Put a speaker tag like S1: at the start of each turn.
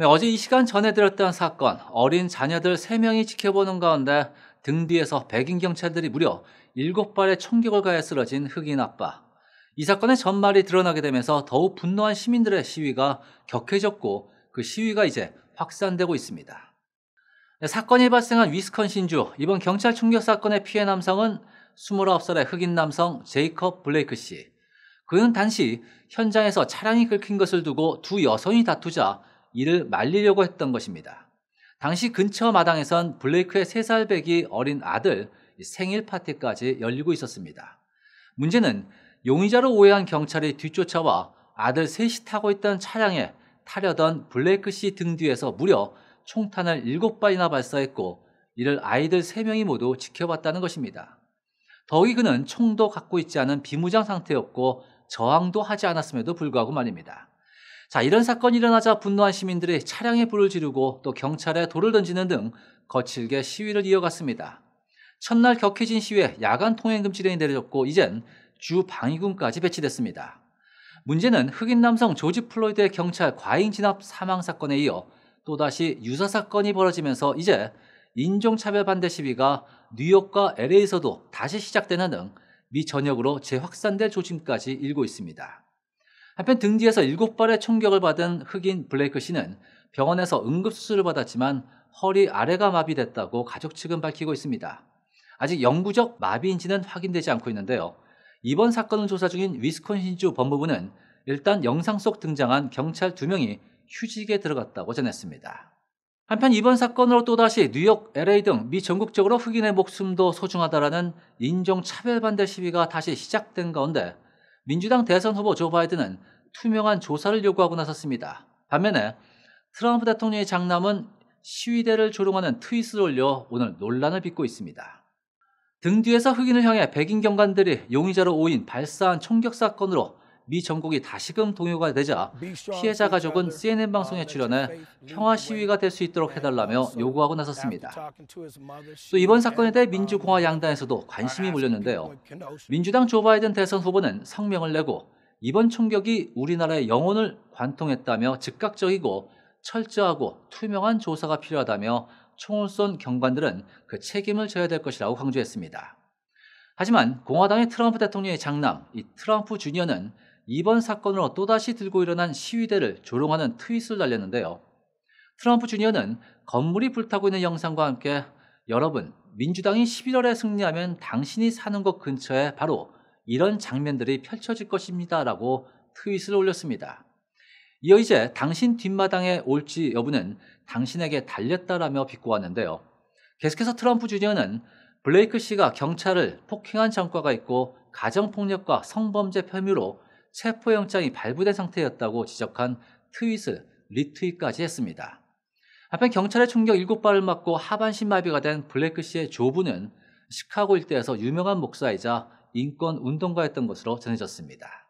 S1: 네, 어제 이 시간 전해 드렸던 사건, 어린 자녀들 3명이 지켜보는 가운데 등 뒤에서 백인 경찰들이 무려 7발의 총격을 가해 쓰러진 흑인 아빠. 이 사건의 전말이 드러나게 되면서 더욱 분노한 시민들의 시위가 격해졌고 그 시위가 이제 확산되고 있습니다. 네, 사건이 발생한 위스콘신주 이번 경찰 총격 사건의 피해 남성은 29살의 흑인 남성 제이컵 블레이크 씨. 그는 당시 현장에서 차량이 긁힌 것을 두고 두 여성이 다투자 이를 말리려고 했던 것입니다. 당시 근처 마당에선 블레이크의 3살 배기 어린 아들 생일 파티까지 열리고 있었습니다. 문제는 용의자로 오해한 경찰이 뒤쫓아와 아들 셋이 타고 있던 차량에 타려던 블레이크 씨 등 뒤에서 무려 총탄을 7발이나 발사했고 이를 아이들 3명이 모두 지켜봤다는 것입니다. 더욱이 그는 총도 갖고 있지 않은 비무장 상태였고 저항도 하지 않았음에도 불구하고 말입니다. 자, 이런 사건이 일어나자 분노한 시민들이 차량에 불을 지르고 또 경찰에 돌을 던지는 등 거칠게 시위를 이어갔습니다. 첫날 격해진 시위에 야간 통행금지령이 내려졌고 이젠 주 방위군까지 배치됐습니다. 문제는 흑인 남성 조지 플로이드의 경찰 과잉 진압 사망 사건에 이어 또다시 유사 사건이 벌어지면서 이제 인종차별 반대 시위가 뉴욕과 LA에서도 다시 시작되는 등 미 전역으로 재확산될 조짐까지 일고 있습니다. 한편 등 뒤에서 7발의 총격을 받은 흑인 블레이크 씨는 병원에서 응급수술을 받았지만 허리 아래가 마비됐다고 가족 측은 밝히고 있습니다. 아직 영구적 마비인지는 확인되지 않고 있는데요. 이번 사건을 조사 중인 위스콘신주 법무부는 일단 영상 속 등장한 경찰 두 명이 휴직에 들어갔다고 전했습니다. 한편 이번 사건으로 또다시 뉴욕, LA 등 미 전국적으로 흑인의 목숨도 소중하다라는 인종차별반대 시위가 다시 시작된 가운데 민주당 대선 후보 조 바이든은 투명한 조사를 요구하고 나섰습니다. 반면에 트럼프 대통령의 장남은 시위대를 조롱하는 트윗을 올려 오늘 논란을 빚고 있습니다. 등 뒤에서 흑인을 향해 백인 경관들이 용의자로 오인 발사한 총격 사건으로 미전국이 다시금 동요가 되자 피해자 가족은 CNN 방송에 출연해 평화 시위가 될 수 있도록 해달라며 요구하고 나섰습니다. 또 이번 사건에 대해 민주공화 양당에서도 관심이 몰렸는데요. 민주당 조 바이든 대선 후보는 성명을 내고 이번 총격이 우리나라의 영혼을 관통했다며 즉각적이고 철저하고 투명한 조사가 필요하다며 총을 쏜 경관들은 그 책임을 져야 될 것이라고 강조했습니다. 하지만 공화당의 트럼프 대통령의 장남 이 트럼프 주니어는 이번 사건으로 또다시 들고 일어난 시위대를 조롱하는 트윗을 날렸는데요. 트럼프 주니어는 건물이 불타고 있는 영상과 함께 여러분, 민주당이 11월에 승리하면 당신이 사는 곳 근처에 바로 이런 장면들이 펼쳐질 것입니다. 라고 트윗을 올렸습니다. 이어 이제 당신 뒷마당에 올지 여부는 당신에게 달렸다라며 비꼬았는데요. 계속해서 트럼프 주니어는 블레이크 씨가 경찰을 폭행한 전과가 있고 가정폭력과 성범죄 혐의로 체포영장이 발부된 상태였다고 지적한 트윗을 리트윗까지 했습니다. 한편 경찰의 충격 7발을 맞고 하반신 마비가 된블랙크 씨의 조부는 시카고 일대에서 유명한 목사이자 인권 운동가였던 것으로 전해졌습니다.